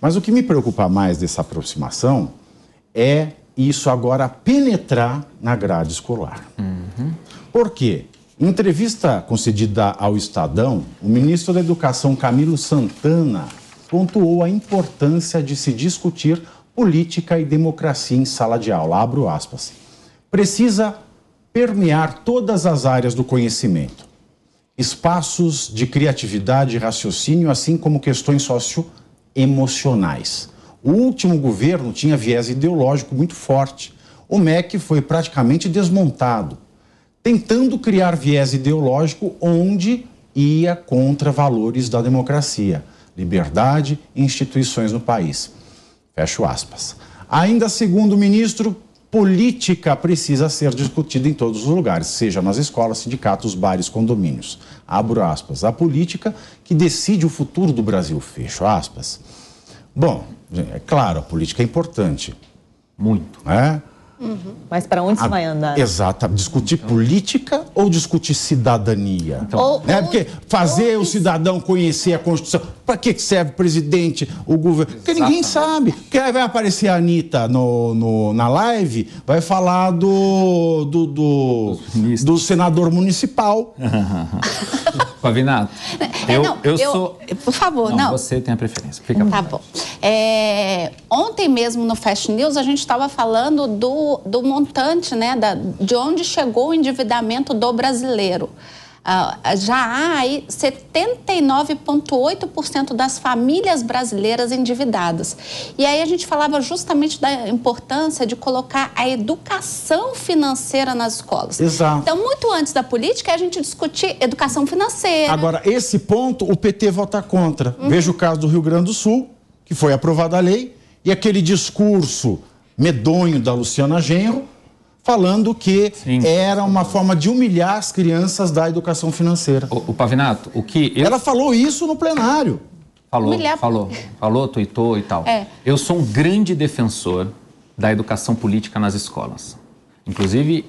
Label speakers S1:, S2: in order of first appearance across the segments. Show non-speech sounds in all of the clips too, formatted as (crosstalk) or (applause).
S1: Mas o que me preocupa mais dessa aproximação é isso agora penetrar na grade escolar. Uhum. Por quê? Em entrevista concedida ao Estadão, o ministro da Educação Camilo Santana pontuou a importância de se discutir política e democracia em sala de aula. Abro aspas. Precisa permear todas as áreas do conhecimento. Espaços de criatividade e raciocínio, assim como questões socioeconômicas emocionais. O último governo tinha viés ideológico muito forte. O MEC foi praticamente desmontado, tentando criar viés ideológico onde ia contra valores da democracia, liberdade e instituições no país. Fecho aspas. Ainda segundo o ministro, política precisa ser discutida em todos os lugares, seja nas escolas, sindicatos, bares, condomínios. Abro aspas. A política que decide o futuro do Brasil. Fecho aspas. Bom, é claro, a política é importante. Muito. né?
S2: Uhum. Mas para onde você vai andar?
S1: Exato. Discutir então. política ou discutir cidadania? Então, ou, né? Porque fazer ou... o cidadão conhecer a Constituição. Para que serve o presidente, o governo? Exatamente. Porque ninguém sabe. Porque vai aparecer a Anitta no, no na live, vai falar do, do, do, do senador municipal. (laughs) Pavinato. (laughs) É, eu, não, eu, eu, sou.
S2: Por favor, não, não.
S1: Você tem a preferência. Fica hum. Tá
S2: bom. É, ontem mesmo no Fast News a gente estava falando do, do montante, né? Da, de onde chegou o endividamento do brasileiro. Ah, já há 79,8% das famílias brasileiras endividadas. E aí a gente falava justamente da importância de colocar a educação financeira nas escolas. Exato. Então, muito antes da política, a gente discutir educação financeira.
S1: Agora, esse ponto o PT vota contra. Uhum. Veja o caso do Rio Grande do Sul, que foi aprovada a lei, e aquele discurso medonho da Luciana Genro falando que Sim. era uma forma de humilhar as crianças da educação financeira. O, o Pavinato, o que. Eu... Ela falou isso no plenário. Falou, humilhar... falou, falou, tuitou
S3: e tal. É. Eu sou um grande defensor da educação política nas escolas. Inclusive,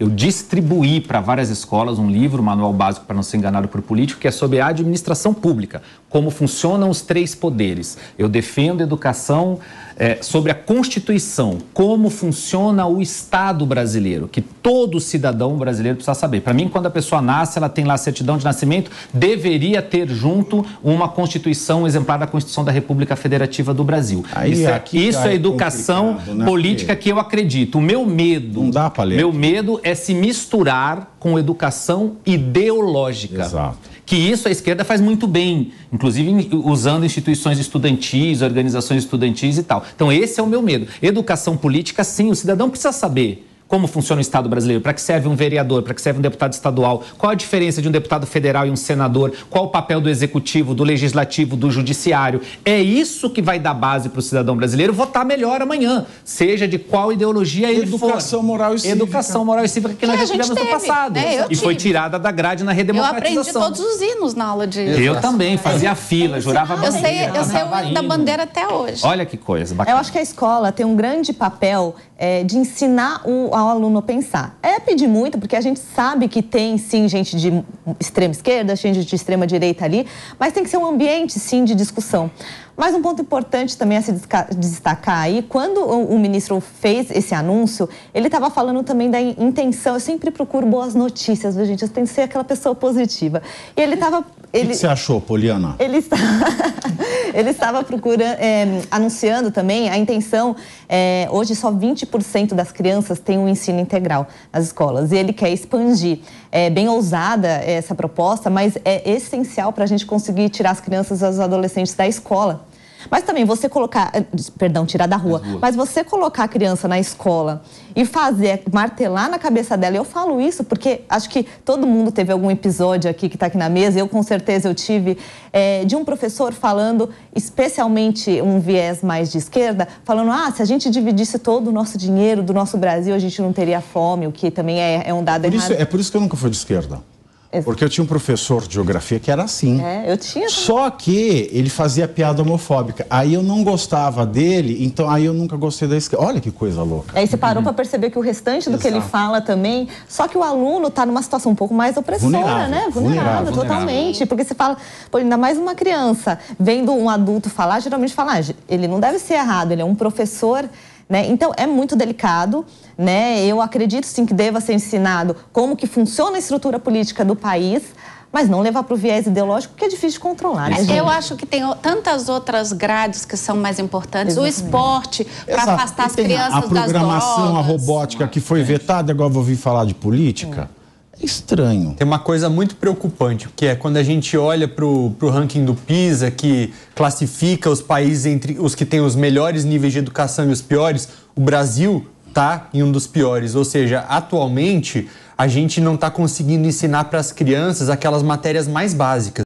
S3: eu distribuí para várias escolas um livro, um Manual Básico para Não Ser Enganado por Político, que é sobre a administração pública, como funcionam os três poderes. Eu defendo educação é, sobre a Constituição, como funciona o Estado brasileiro, que todo cidadão brasileiro precisa saber. Para mim, quando a pessoa nasce, ela tem lá a certidão de nascimento, deveria ter junto uma Constituição exemplar da Constituição da República Federativa do Brasil. Aí, isso é, é isso é, é educação né? política que eu acredito. O meu medo, meu medo é se misturar com educação ideológica. Exato. Que isso a esquerda faz muito bem, inclusive usando instituições estudantis, organizações estudantis e tal. Então, esse é o meu medo. Educação política, sim, o cidadão precisa saber como funciona o Estado brasileiro? Para que serve um vereador? Para que serve um deputado estadual? Qual a diferença de um deputado federal e um senador? Qual o papel do executivo, do legislativo, do judiciário? É isso que vai dar base para o cidadão brasileiro votar melhor amanhã, seja de qual ideologia ele Educação for. Educação moral e cívica. Educação moral e cívica que, que nós é, já tivemos teve, no passado. Né? E tive. foi tirada da grade na redemocratização.
S2: Eu aprendi todos os hinos na aula de... Eu, também,
S3: fazia é. fila, jurava Eu bandeira,
S2: sei, eu sei o da bandeira até hoje.
S3: Olha que coisa bacana. Eu acho
S2: que a escola tem um grande papel é, de ensinar o, ao aluno pensar. É pedir muito, porque a gente sabe que tem sim gente de extrema esquerda, gente de extrema direita ali, mas tem que ser um ambiente sim de discussão. Mas um ponto importante também a se destacar aí, quando o ministro fez esse anúncio, ele estava falando também da intenção. Eu sempre procuro boas notícias, viu, gente? Eu tenho que ser aquela pessoa positiva. E ele estava ele, o que você
S1: achou, Poliana?
S2: Ele, está... (laughs) ele estava procurando, é, eh, anunciando também a intenção. É, hoje, só 20% das crianças têm um ensino integral nas escolas e ele quer expandir. É bem ousada essa proposta, mas é essencial para a gente conseguir tirar as crianças e os adolescentes da escola mas também você colocar, eh, perdão, tirar da rua, mas você colocar a criança na escola e fazer, martelar na cabeça dela, eu falo isso porque acho que todo mundo teve algum episódio aqui que está aqui na mesa, eu com certeza eu tive, é, de um professor falando, especialmente um viés mais de esquerda, falando, ah, se a gente dividisse todo o nosso dinheiro do nosso Brasil, a gente não teria fome, o que também é, é um dado é por errado. Isso, é
S1: por isso que eu nunca fui de esquerda. Porque eu tinha um professor de geografia que era assim. É, eu tinha. Só que ele fazia piada homofóbica. Aí eu não gostava dele, então aí eu nunca gostei da esquerda. Olha que coisa louca.
S2: Aí você parou uhum. para perceber que o restante do Exato. que ele fala também. Só que o aluno tá numa situação um pouco mais opressora, vulnerável, né? Vulnerável, vulnerável totalmente. Vulnerável. Porque você fala, pô, ainda mais uma criança, vendo um adulto falar, geralmente fala, ah, ele não deve ser errado, ele é um professor né? Então é muito delicado. Né? Eu acredito sim que deva ser ensinado como que funciona a estrutura política do país, mas não levar para o viés ideológico, que é difícil de controlar. Né, eu acho que tem tantas outras grades que são mais importantes. Exatamente. O esporte, para afastar as crianças das drogas. A programação,
S1: a robótica que foi vetada, agora vou vir falar de política estranho. Tem uma coisa muito preocupante,
S3: que é quando a gente olha para o ranking do PISA, que classifica os países entre os que têm os melhores níveis de educação e os piores, o Brasil está em um dos piores. Ou seja, atualmente a gente não está conseguindo ensinar para as crianças aquelas matérias mais básicas.